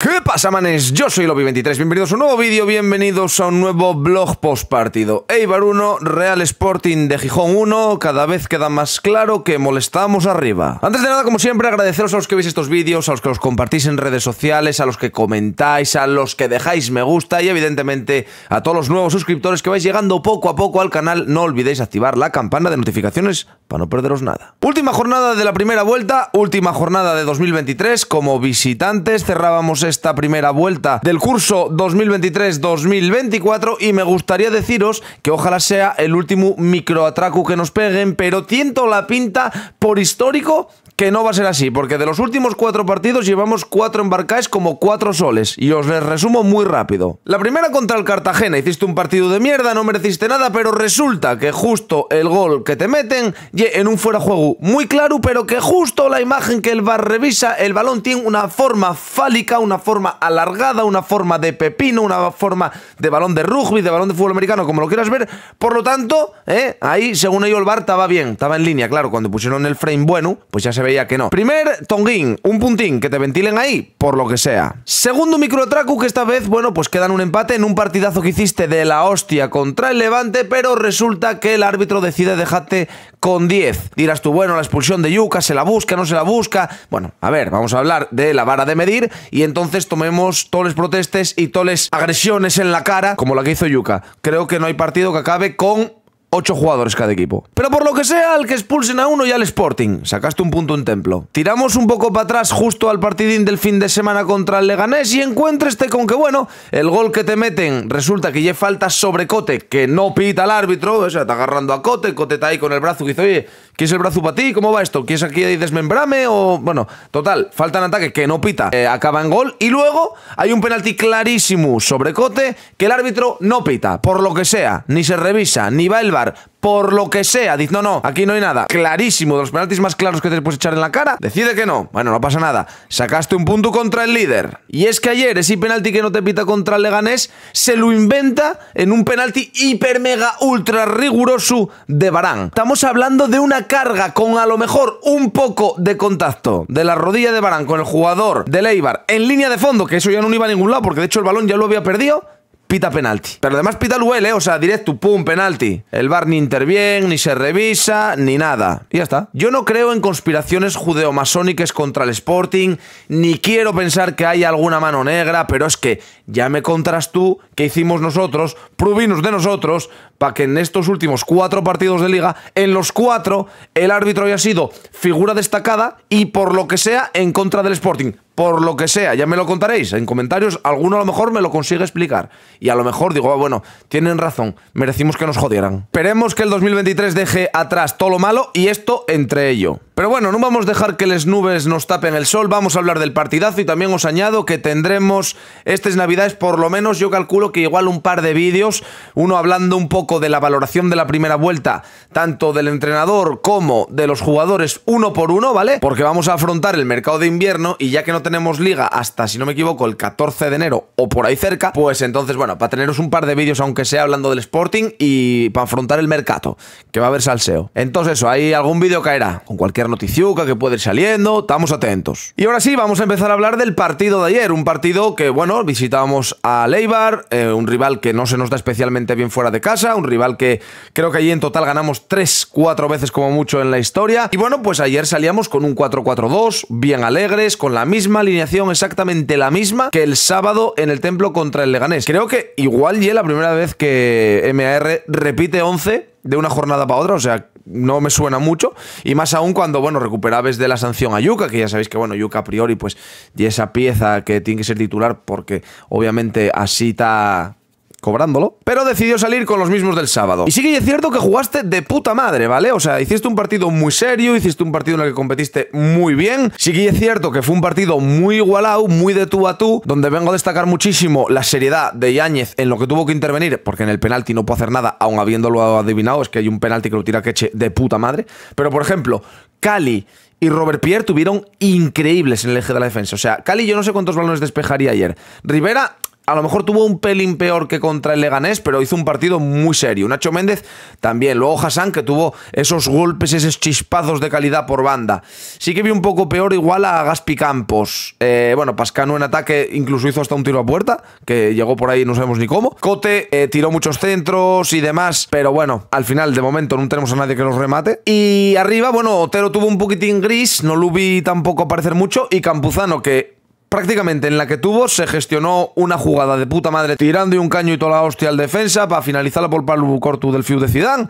¿Qué pasa, manes? Yo soy Lobby23, bienvenidos a un nuevo vídeo, bienvenidos a un nuevo blog post partido. Eibar uno, Real Sporting de Gijón 1, cada vez queda más claro que molestamos arriba. Antes de nada, como siempre, agradeceros a los que veis estos vídeos, a los que los compartís en redes sociales, a los que comentáis, a los que dejáis me gusta y evidentemente a todos los nuevos suscriptores que vais llegando poco a poco al canal, no olvidéis activar la campana de notificaciones para no perderos nada. Última jornada de la primera vuelta, última jornada de 2023, como visitantes cerrábamos esta primera vuelta del curso 2023-2024 y me gustaría deciros que ojalá sea el último microatraco que nos peguen, pero tiento la pinta por histórico que no va a ser así, porque de los últimos cuatro partidos llevamos cuatro embarcáis como cuatro soles, y os les resumo muy rápido. La primera contra el Cartagena, hiciste un partido de mierda, no mereciste nada, pero resulta que justo el gol que te meten, en un fuera juego muy claro, pero que justo la imagen que el bar revisa, el balón tiene una forma fálica, una forma alargada, una forma de pepino, una forma de balón de rugby, de balón de fútbol americano, como lo quieras ver. Por lo tanto, eh, ahí, según ellos, el bar estaba bien, estaba en línea, claro. Cuando pusieron el frame bueno, pues ya se veía que no. Primer, Tonguín, un puntín, que te ventilen ahí, por lo que sea. Segundo microtracu, que esta vez, bueno, pues quedan un empate en un partidazo que hiciste de la hostia contra el Levante, pero resulta que el árbitro decide dejarte con 10. Dirás tú, bueno, la expulsión de Yuca, se la busca, no se la busca. Bueno, a ver, vamos a hablar de la vara de medir y entonces tomemos toles protestes y toles agresiones en la cara, como la que hizo Yuca. Creo que no hay partido que acabe con 8 jugadores cada equipo. Pero por lo que sea, al que expulsen a uno y al Sporting. Sacaste un punto en templo. Tiramos un poco para atrás justo al partidín del fin de semana contra el Leganés y encuentreste con que, bueno, el gol que te meten resulta que ya falta sobrecote, que no pita el árbitro, o sea, está agarrando a Cote, Cote está ahí con el brazo que dice, oye, es el brazo para ti? ¿Cómo va esto? ¿Quieres aquí desmembrame? O, bueno, total, falta en ataque que no pita, eh, acaba en gol y luego hay un penalti clarísimo sobre Cote que el árbitro no pita, por lo que sea, ni se revisa, ni va el por lo que sea, dice, no, no, aquí no hay nada. Clarísimo, de los penaltis más claros que te puedes echar en la cara, decide que no. Bueno, no pasa nada. Sacaste un punto contra el líder. Y es que ayer ese penalti que no te pita contra el Leganés se lo inventa en un penalti hiper mega ultra riguroso de Barán. Estamos hablando de una carga con a lo mejor un poco de contacto de la rodilla de Barán con el jugador de Leibar en línea de fondo, que eso ya no iba a ningún lado porque de hecho el balón ya lo había perdido pita penalti. Pero además pita el o sea, directo, pum, penalti. El bar ni interviene, ni se revisa, ni nada. Y ya está. Yo no creo en conspiraciones judeomasónicas contra el Sporting, ni quiero pensar que haya alguna mano negra, pero es que ya me contras tú que hicimos nosotros, provinos de nosotros, para que en estos últimos cuatro partidos de liga, en los cuatro, el árbitro haya sido figura destacada y por lo que sea en contra del Sporting por lo que sea, ya me lo contaréis en comentarios, alguno a lo mejor me lo consigue explicar. Y a lo mejor digo, ah, bueno, tienen razón, merecimos que nos jodieran. Esperemos que el 2023 deje atrás todo lo malo y esto entre ello. Pero bueno, no vamos a dejar que las nubes nos tapen el sol, vamos a hablar del partidazo y también os añado que tendremos estas navidades por lo menos yo calculo que igual un par de vídeos, uno hablando un poco de la valoración de la primera vuelta, tanto del entrenador como de los jugadores uno por uno, ¿vale? Porque vamos a afrontar el mercado de invierno y ya que no tenemos liga hasta, si no me equivoco, el 14 de enero o por ahí cerca, pues entonces, bueno, para teneros un par de vídeos aunque sea hablando del Sporting y para afrontar el mercado, que va a haber salseo. Entonces eso, ahí algún vídeo caerá, con cualquier noticiuca que puede ir saliendo, estamos atentos. Y ahora sí, vamos a empezar a hablar del partido de ayer, un partido que, bueno, visitábamos a Leibar, eh, un rival que no se nos da especialmente bien fuera de casa, un rival que creo que allí en total ganamos 3-4 veces como mucho en la historia. Y bueno, pues ayer salíamos con un 4-4-2, bien alegres, con la misma alineación, exactamente la misma que el sábado en el templo contra el Leganés. Creo que igual ya la primera vez que MAR repite 11 de una jornada para otra, o sea, no me suena mucho. Y más aún cuando, bueno, recuperabes de la sanción a Yuka, que ya sabéis que, bueno, Yuka a priori, pues, y esa pieza que tiene que ser titular, porque obviamente así está cobrándolo, pero decidió salir con los mismos del sábado. Y sí que es cierto que jugaste de puta madre, ¿vale? O sea, hiciste un partido muy serio, hiciste un partido en el que competiste muy bien. Sí que es cierto que fue un partido muy igualado, muy de tú a tú, donde vengo a destacar muchísimo la seriedad de Yáñez en lo que tuvo que intervenir, porque en el penalti no puedo hacer nada, aun habiéndolo adivinado, es que hay un penalti que lo tira Queche de puta madre. Pero, por ejemplo, Cali y Robert Pierre tuvieron increíbles en el eje de la defensa. O sea, Cali yo no sé cuántos balones despejaría ayer. Rivera a lo mejor tuvo un pelín peor que contra el Leganés, pero hizo un partido muy serio. Nacho Méndez también. Luego Hassan, que tuvo esos golpes, esos chispazos de calidad por banda. Sí que vi un poco peor igual a Gaspi Campos. Eh, bueno, Pascano en ataque incluso hizo hasta un tiro a puerta, que llegó por ahí no sabemos ni cómo. Cote eh, tiró muchos centros y demás, pero bueno, al final de momento no tenemos a nadie que nos remate. Y arriba, bueno, Otero tuvo un poquitín gris, no lo vi tampoco aparecer mucho. Y Campuzano, que prácticamente en la que tuvo, se gestionó una jugada de puta madre tirando y un caño y toda la hostia al defensa para finalizarla por palo corto del Fiu de Zidane.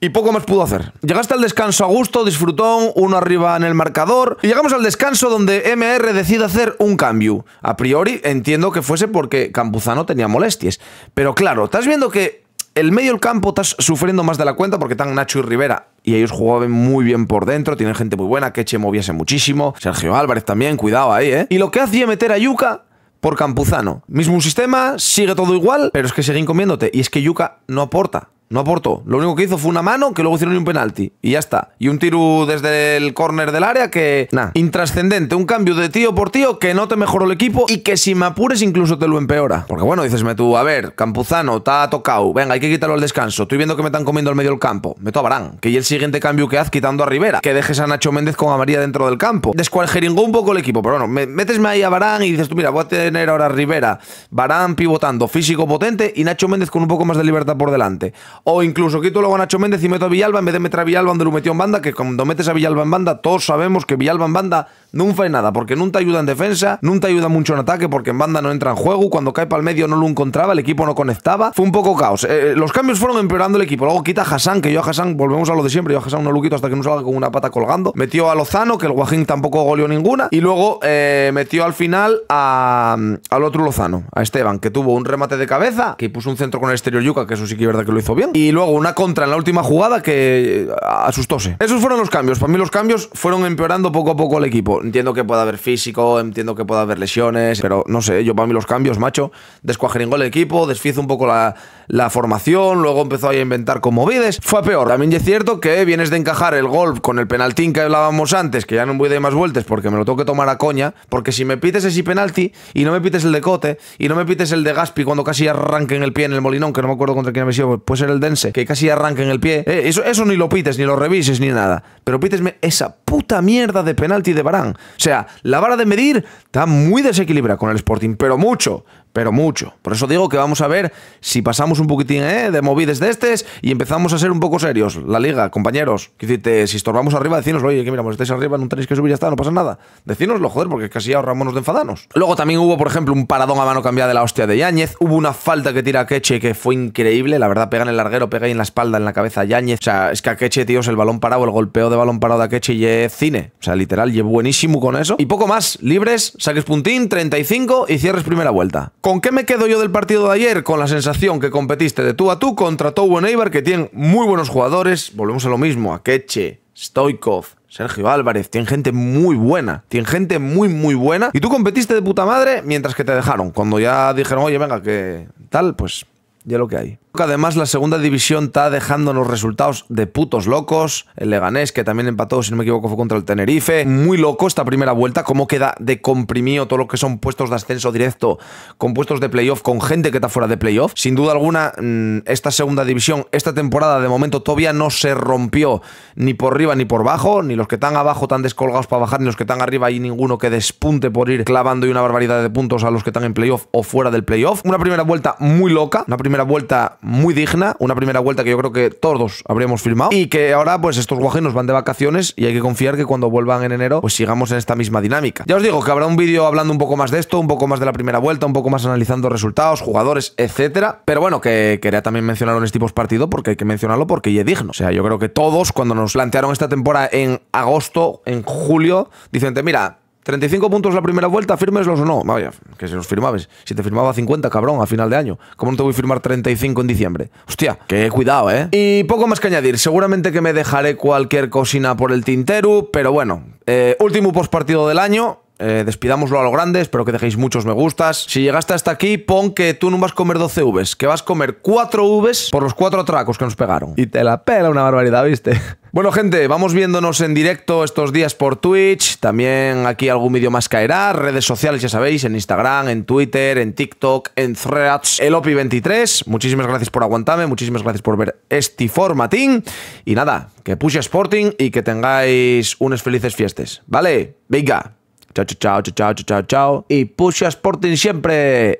Y poco más pudo hacer. Llegaste al descanso a gusto, disfrutó uno arriba en el marcador. Y llegamos al descanso donde MR decide hacer un cambio. A priori entiendo que fuese porque Campuzano tenía molestias. Pero claro, estás viendo que el medio del campo estás sufriendo más de la cuenta porque están Nacho y Rivera. Y ellos jugaban muy bien por dentro, tienen gente muy buena, Queche moviese muchísimo, Sergio Álvarez también, cuidado ahí, ¿eh? Y lo que hacía meter a Yuka por Campuzano. Mismo sistema, sigue todo igual, pero es que siguen comiéndote. Y es que Yuka no aporta. No aportó. Lo único que hizo fue una mano que luego hicieron un penalti. Y ya está. Y un tiro desde el córner del área que. Nah. Intrascendente. Un cambio de tío por tío que no te mejoró el equipo y que si me apures incluso te lo empeora. Porque bueno, dicesme tú, a ver, Campuzano, está tocado. Venga, hay que quitarlo al descanso. Estoy viendo que me están comiendo al medio del campo. Meto a Barán. Que y el siguiente cambio que haz quitando a Rivera. Que dejes a Nacho Méndez con Amaría dentro del campo. Descualjeringó un poco el equipo. Pero bueno, me, metesme ahí a Barán y dices tú, mira, voy a tener ahora Rivera. Barán pivotando, físico potente y Nacho Méndez con un poco más de libertad por delante o incluso quito luego a Nacho Méndez y meto a Villalba en vez de meter a Villalba donde lo metió en banda, que cuando metes a Villalba en banda todos sabemos que Villalba en banda nunca hay nada, porque nunca ayuda en defensa, nunca ayuda mucho en ataque porque en banda no entra en juego, cuando cae para el medio no lo encontraba, el equipo no conectaba, fue un poco caos. Eh, eh, los cambios fueron empeorando el equipo, luego quita a Hassan, que yo a Hassan, volvemos a lo de siempre, yo a Hassan no lo quito hasta que no salga con una pata colgando, metió a Lozano, que el Guajín tampoco goleó ninguna, y luego eh, metió al final al otro Lozano, a Esteban, que tuvo un remate de cabeza, que puso un centro con el exterior Yuca, que eso sí que es verdad que lo hizo bien, y luego una contra en la última jugada que eh, asustóse. Esos fueron los cambios. Para mí los cambios fueron empeorando poco a poco al equipo. Entiendo que pueda haber físico, entiendo que pueda haber lesiones, pero no sé, yo para mí los cambios, macho, descuajeringó el equipo, desfizo un poco la, la formación, luego empezó a inventar como vides Fue peor. También es cierto que vienes de encajar el gol con el penaltín que hablábamos antes, que ya no voy de más vueltas porque me lo tengo que tomar a coña, porque si me pites ese penalti y no me pites el de Cote y no me pites el de Gaspi cuando casi en el pie en el molinón, que no me acuerdo contra quién había sido, pues, pues el Dense, que casi arranca en el pie. Eh, eso, eso ni lo pites, ni lo revises, ni nada. Pero pítesme esa puta mierda de penalti de Barán. O sea, la vara de medir está muy desequilibrada con el Sporting, pero mucho pero mucho. Por eso digo que vamos a ver si pasamos un poquitín ¿eh? de movides de estos y empezamos a ser un poco serios. La liga, compañeros, que si estorbamos arriba, decínoslo, oye, que mira, pues estáis arriba, no tenéis que subir, ya está, no pasa nada. Decínoslo, joder, porque casi ahorramos de enfadanos. Luego también hubo, por ejemplo, un paradón a mano cambiada de la hostia de Yáñez, hubo una falta que tira a Queche que fue increíble, la verdad, pega en el larguero, pega ahí en la espalda, en la cabeza a Yáñez. O sea, es que a Queche, tíos, el balón parado, el golpeo de balón parado a Keche y cine. O sea, literal, llevo buenísimo con eso. Y poco más, libres, saques puntín, 35 y cierres primera vuelta. ¿Con qué me quedo yo del partido de ayer? Con la sensación que competiste de tú a tú contra Tobo Eibar, que tienen muy buenos jugadores. Volvemos a lo mismo, a Keche, Stoikov, Sergio Álvarez, tienen gente muy buena, tienen gente muy, muy buena. Y tú competiste de puta madre mientras que te dejaron. Cuando ya dijeron, oye, venga, que tal, pues ya lo que hay. Además, la segunda división está dejando dejándonos resultados de putos locos. El Leganés, que también empató, si no me equivoco, fue contra el Tenerife. Muy loco esta primera vuelta, cómo queda de comprimido todo lo que son puestos de ascenso directo, con puestos de playoff, con gente que está fuera de playoff. Sin duda alguna, mm, esta segunda división, esta temporada, de momento todavía no se rompió ni por arriba ni por abajo, ni los que están abajo están descolgados para bajar, ni los que están arriba y ninguno que despunte por ir clavando y una barbaridad de puntos a los que están en playoff o fuera del playoff. Una primera vuelta muy loca, una primera vuelta muy digna, una primera vuelta que yo creo que todos habríamos filmado y que ahora pues estos guajenos van de vacaciones y hay que confiar que cuando vuelvan en enero pues sigamos en esta misma dinámica. Ya os digo que habrá un vídeo hablando un poco más de esto, un poco más de la primera vuelta, un poco más analizando resultados, jugadores, etcétera, pero bueno, que quería también mencionar un tipos partido porque hay que mencionarlo porque ya es digno. O sea, yo creo que todos cuando nos plantearon esta temporada en agosto, en julio, dicen, mira, 35 puntos la primera vuelta, los o no. Vaya, que si los firmabes. Si te firmaba 50, cabrón, a final de año. ¿Cómo no te voy a firmar 35 en diciembre? Hostia, que cuidado, ¿eh? Y poco más que añadir. Seguramente que me dejaré cualquier cocina por el tintero, pero bueno. Eh, último postpartido del año. Eh, despidámoslo a lo grande, espero que dejéis muchos me gustas. Si llegaste hasta aquí, pon que tú no vas a comer 12 Vs, que vas a comer 4 Vs por los 4 tracos que nos pegaron. Y te la pela una barbaridad, ¿viste? Bueno, gente, vamos viéndonos en directo estos días por Twitch. También aquí algún vídeo más caerá. Redes sociales, ya sabéis, en Instagram, en Twitter, en TikTok, en Threads, el OPI23. Muchísimas gracias por aguantarme, muchísimas gracias por ver este formatín. Y nada, que push Sporting y que tengáis unas felices fiestas, ¿vale? Venga. Chao, chao, chao, chao, chao, chao. Y a Sporting siempre.